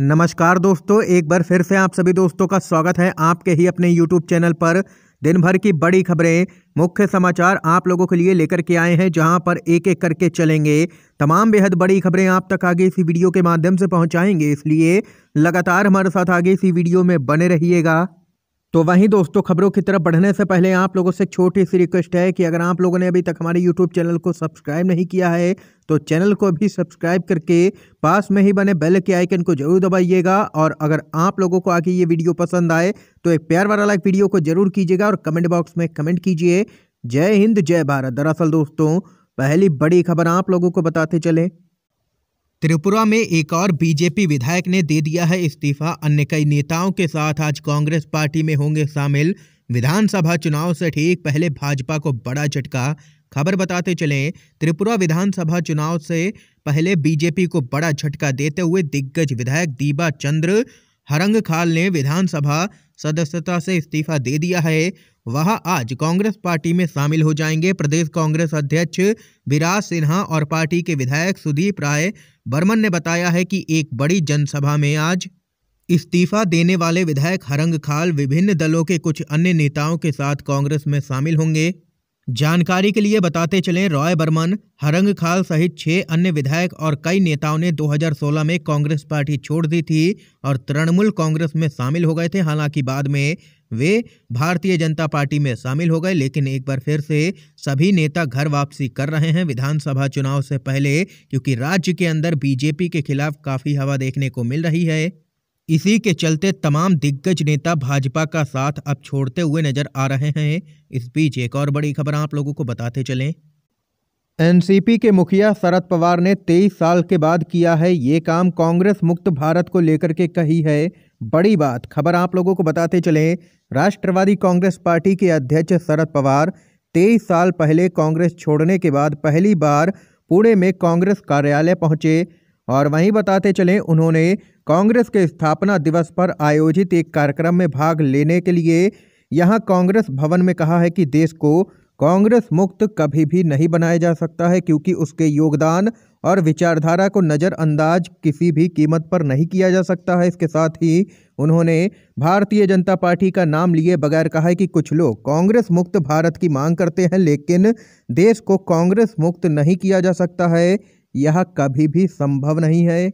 नमस्कार दोस्तों एक बार फिर से आप सभी दोस्तों का स्वागत है आपके ही अपने यूट्यूब चैनल पर दिन भर की बड़ी खबरें मुख्य समाचार आप लोगों के लिए लेकर के आए हैं जहां पर एक एक करके चलेंगे तमाम बेहद बड़ी खबरें आप तक आगे इसी वीडियो के माध्यम से पहुंचाएंगे इसलिए लगातार हमारे साथ आगे इसी वीडियो में बने रहिएगा तो वहीं दोस्तों खबरों की तरफ बढ़ने से पहले आप लोगों से छोटी सी रिक्वेस्ट है कि अगर आप लोगों ने अभी तक हमारे यूट्यूब चैनल को सब्सक्राइब नहीं किया है तो चैनल को भी सब्सक्राइब करके पास में ही बने बेल के आइकन को जरूर दबाइएगा और अगर आप लोगों को आगे ये वीडियो पसंद आए तो एक प्यार वाला लाइक वीडियो को जरूर कीजिएगा और कमेंट बॉक्स में कमेंट कीजिए जय हिंद जय भारत दरअसल दोस्तों पहली बड़ी खबर आप लोगों को बताते चले त्रिपुरा में एक और बीजेपी विधायक ने दे दिया है इस्तीफा अन्य कई नेताओं के साथ आज कांग्रेस पार्टी में होंगे शामिल विधानसभा चुनाव से ठीक पहले भाजपा को बड़ा झटका खबर बताते चलें त्रिपुरा विधानसभा चुनाव से पहले बीजेपी को बड़ा झटका देते हुए दिग्गज विधायक दीबा चंद्र हरंग खाल ने विधानसभा सदस्यता से इस्तीफा दे दिया है वह आज कांग्रेस पार्टी में शामिल हो जाएंगे प्रदेश कांग्रेस अध्यक्ष विराज सिन्हा और पार्टी के विधायक सुदीप राय बर्मन ने बताया है कि एक बड़ी जनसभा में आज इस्तीफा देने वाले विधायक हरंग खाल विभिन्न दलों के कुछ अन्य नेताओं के साथ कांग्रेस में शामिल होंगे जानकारी के लिए बताते चलें रॉय बर्मन हरंग खाल सहित छह अन्य विधायक और कई नेताओं ने 2016 में कांग्रेस पार्टी छोड़ दी थी और तृणमूल कांग्रेस में शामिल हो गए थे हालांकि बाद में वे भारतीय जनता पार्टी में शामिल हो गए लेकिन एक बार फिर से सभी नेता घर वापसी कर रहे हैं विधानसभा चुनाव से पहले क्योंकि राज्य के अंदर बीजेपी के खिलाफ काफ़ी हवा देखने को मिल रही है इसी के चलते तमाम दिग्गज नेता भाजपा का साथ अब छोड़ते हुए नजर आ रहे हैं इस बीच एक और बड़ी खबर आप लोगों को बताते चलें एनसीपी के मुखिया शरद पवार ने तेईस साल के बाद किया है ये काम कांग्रेस मुक्त भारत को लेकर के कही है बड़ी बात खबर आप लोगों को बताते चले राष्ट्रवादी कांग्रेस पार्टी के अध्यक्ष शरद पवार तेईस साल पहले कांग्रेस छोड़ने के बाद पहली बार पुणे में कांग्रेस कार्यालय पहुंचे और वहीं बताते चले उन्होंने कांग्रेस के स्थापना दिवस पर आयोजित एक कार्यक्रम में भाग लेने के लिए यहां कांग्रेस भवन में कहा है कि देश को कांग्रेस मुक्त कभी भी नहीं बनाया जा सकता है क्योंकि उसके योगदान और विचारधारा को नज़रअंदाज किसी भी कीमत पर नहीं किया जा सकता है इसके साथ ही उन्होंने भारतीय जनता पार्टी का नाम लिए बगैर कहा है कि कुछ लोग कांग्रेस मुक्त भारत की मांग करते हैं लेकिन देश को कांग्रेस मुक्त नहीं किया जा सकता है यह कभी भी संभव नहीं है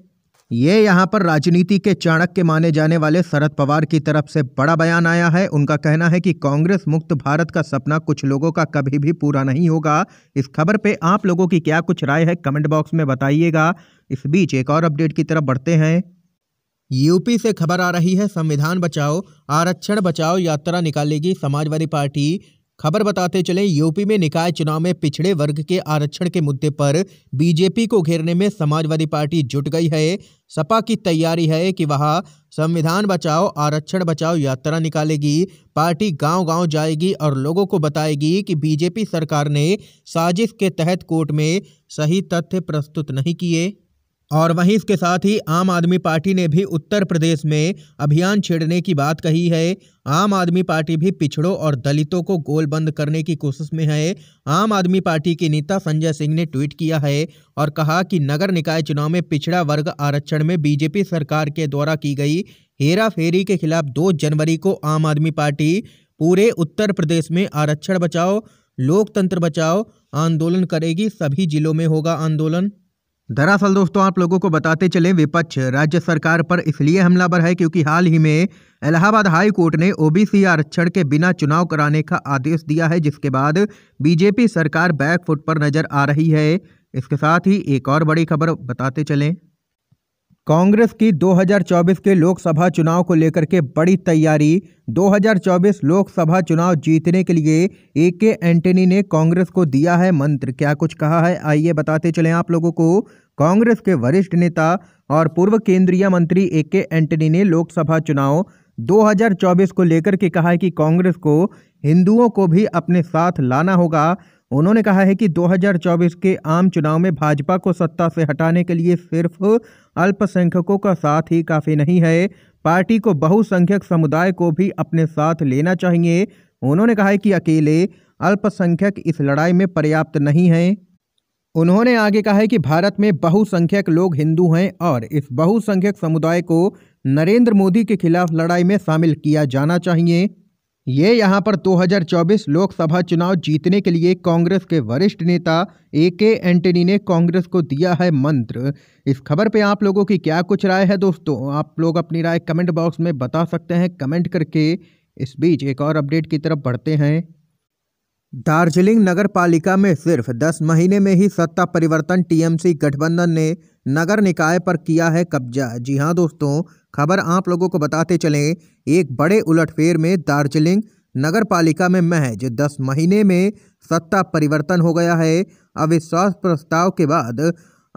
ये यहाँ पर राजनीति के चाणक्य माने जाने वाले शरद पवार की तरफ से बड़ा बयान आया है उनका कहना है कि कांग्रेस मुक्त भारत का सपना कुछ लोगों का कभी भी पूरा नहीं होगा इस खबर पे आप लोगों की क्या कुछ राय है कमेंट बॉक्स में बताइएगा इस बीच एक और अपडेट की तरफ बढ़ते हैं यूपी से खबर आ रही है संविधान बचाओ आरक्षण बचाओ यात्रा निकालेगी समाजवादी पार्टी खबर बताते चलें यूपी में निकाय चुनाव में पिछड़े वर्ग के आरक्षण के मुद्दे पर बीजेपी को घेरने में समाजवादी पार्टी जुट गई है सपा की तैयारी है कि वह संविधान बचाओ आरक्षण बचाओ यात्रा निकालेगी पार्टी गांव-गांव जाएगी और लोगों को बताएगी कि बीजेपी सरकार ने साजिश के तहत कोर्ट में सही तथ्य प्रस्तुत नहीं किए और वहीं इसके साथ ही आम आदमी पार्टी ने भी उत्तर प्रदेश में अभियान छेड़ने की बात कही है आम आदमी पार्टी भी पिछड़ों और दलितों को गोलबंद करने की कोशिश में है आम आदमी पार्टी के नेता संजय सिंह ने ट्वीट किया है और कहा कि नगर निकाय चुनाव में पिछड़ा वर्ग आरक्षण में बीजेपी सरकार के द्वारा की गई हेरा फेरी के खिलाफ दो जनवरी को आम आदमी पार्टी पूरे उत्तर प्रदेश में आरक्षण बचाओ लोकतंत्र बचाओ आंदोलन करेगी सभी जिलों में होगा आंदोलन दरअसल दोस्तों आप लोगों को बताते चले विपक्ष राज्य सरकार पर इसलिए हमलावर है क्योंकि हाल ही में इलाहाबाद हाई कोर्ट ने ओबीसी आरक्षण के बिना चुनाव कराने का आदेश दिया है जिसके बाद बीजेपी सरकार बैकफुट पर नजर आ रही है इसके साथ ही एक और बड़ी खबर बताते चलें कांग्रेस की 2024 के लोकसभा चुनाव को लेकर के बड़ी तैयारी 2024 लोकसभा चुनाव जीतने के लिए ए के एंटनी ने कांग्रेस को दिया है मंत्र क्या कुछ कहा है आइए बताते चलें आप लोगों को कांग्रेस के वरिष्ठ नेता और पूर्व केंद्रीय मंत्री ए के एंटनी ने लोकसभा चुनाव 2024 को लेकर के कहा है कि कांग्रेस को हिंदुओं को भी अपने साथ लाना होगा उन्होंने कहा है कि 2024 के आम चुनाव में भाजपा को सत्ता से हटाने के लिए सिर्फ अल्पसंख्यकों का साथ ही काफ़ी नहीं है पार्टी को बहुसंख्यक समुदाय को भी अपने साथ लेना चाहिए उन्होंने कहा है कि अकेले अल्पसंख्यक इस लड़ाई में पर्याप्त नहीं हैं उन्होंने आगे कहा है कि भारत में बहुसंख्यक लोग हिंदू हैं और इस बहुसंख्यक समुदाय को नरेंद्र मोदी के खिलाफ लड़ाई में शामिल किया जाना चाहिए ये यहाँ पर 2024 लोकसभा चुनाव जीतने के लिए कांग्रेस के वरिष्ठ नेता ए के एंटनी ने कांग्रेस को दिया है मंत्र इस खबर पे आप लोगों की क्या कुछ राय है दोस्तों आप लोग अपनी राय कमेंट बॉक्स में बता सकते हैं कमेंट करके इस बीच एक और अपडेट की तरफ बढ़ते हैं दार्जिलिंग नगर पालिका में सिर्फ दस महीने में ही सत्ता परिवर्तन टीएमसी गठबंधन ने नगर निकाय पर किया है कब्जा जी हां दोस्तों खबर आप लोगों को बताते चलें एक बड़े उलटफेर में दार्जिलिंग नगर पालिका में महज दस महीने में सत्ता परिवर्तन हो गया है अविश्वास प्रस्ताव के बाद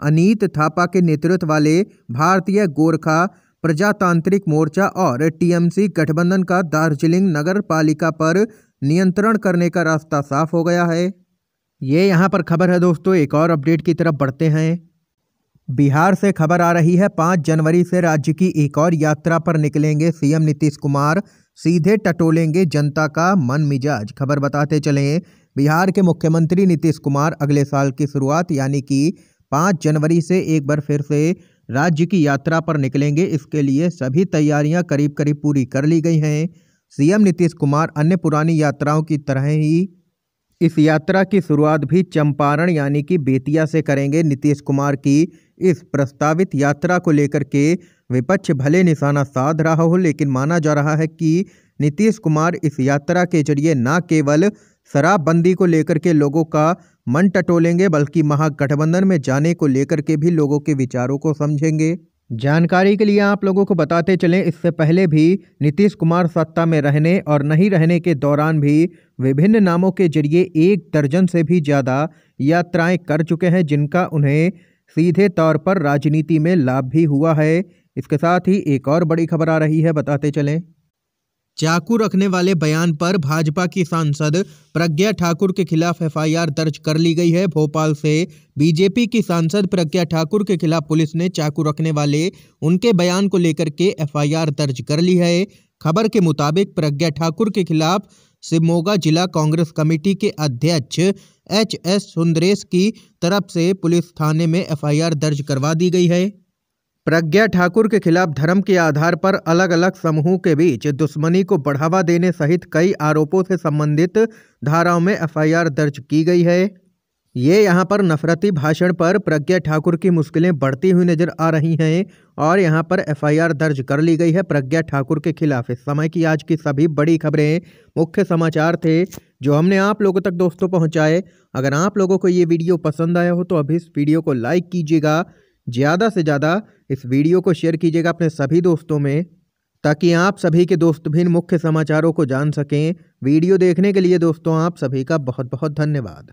अनीत थापा के नेतृत्व वाले भारतीय गोरखा प्रजातांत्रिक मोर्चा और टीएमसी गठबंधन का दार्जिलिंग नगर पालिका पर नियंत्रण करने का रास्ता साफ हो गया है ये यहाँ पर खबर है दोस्तों एक और अपडेट की तरफ बढ़ते हैं बिहार से खबर आ रही है पाँच जनवरी से राज्य की एक और यात्रा पर निकलेंगे सीएम नीतीश कुमार सीधे टटोलेंगे जनता का मन मिजाज खबर बताते चलें बिहार के मुख्यमंत्री नीतीश कुमार अगले साल की शुरुआत यानी कि पाँच जनवरी से एक बार फिर से राज्य की यात्रा पर निकलेंगे इसके लिए सभी तैयारियां करीब करीब पूरी कर ली गई हैं सीएम नीतीश कुमार अन्य पुरानी यात्राओं की तरह ही इस यात्रा की शुरुआत भी चंपारण यानी कि बेतिया से करेंगे नीतीश कुमार की इस प्रस्तावित यात्रा को लेकर के विपक्ष भले निशाना साध रहा हो लेकिन माना जा रहा है कि नीतीश कुमार इस यात्रा के जरिए न केवल शराबबंदी को लेकर के लोगों का मन टटोलेंगे बल्कि महागठबंधन में जाने को लेकर के भी लोगों के विचारों को समझेंगे जानकारी के लिए आप लोगों को बताते चलें इससे पहले भी नीतीश कुमार सत्ता में रहने और नहीं रहने के दौरान भी विभिन्न नामों के जरिए एक दर्जन से भी ज़्यादा यात्राएं कर चुके हैं जिनका उन्हें सीधे तौर पर राजनीति में लाभ भी हुआ है इसके साथ ही एक और बड़ी खबर आ रही है बताते चलें चाकू रखने वाले बयान पर भाजपा की सांसद प्रज्ञा ठाकुर के खिलाफ एफआईआर दर्ज कर ली गई है भोपाल से बीजेपी की सांसद प्रज्ञा ठाकुर के खिलाफ पुलिस ने चाकू रखने वाले उनके बयान को लेकर के एफआईआर दर्ज कर ली है खबर के मुताबिक प्रज्ञा ठाकुर के खिलाफ सिमोगा जिला कांग्रेस कमेटी के अध्यक्ष एच एस सुंदरेश की तरफ से पुलिस थाने में एफआईआर दर्ज करवा दी गई है प्रज्ञा ठाकुर के खिलाफ धर्म के आधार पर अलग अलग समूहों के बीच दुश्मनी को बढ़ावा देने सहित कई आरोपों से संबंधित धाराओं में एफआईआर दर्ज की गई है ये यहाँ पर नफरती भाषण पर प्रज्ञा ठाकुर की मुश्किलें बढ़ती हुई नजर आ रही हैं और यहाँ पर एफआईआर दर्ज कर ली गई है प्रज्ञा ठाकुर के खिलाफ इस समय की आज की सभी बड़ी खबरें मुख्य समाचार थे जो हमने आप लोगों तक दोस्तों पहुँचाए अगर आप लोगों को ये वीडियो पसंद आया हो तो अभी इस वीडियो को लाइक कीजिएगा ज़्यादा से ज़्यादा इस वीडियो को शेयर कीजिएगा अपने सभी दोस्तों में ताकि आप सभी के दोस्त भी इन मुख्य समाचारों को जान सकें वीडियो देखने के लिए दोस्तों आप सभी का बहुत बहुत धन्यवाद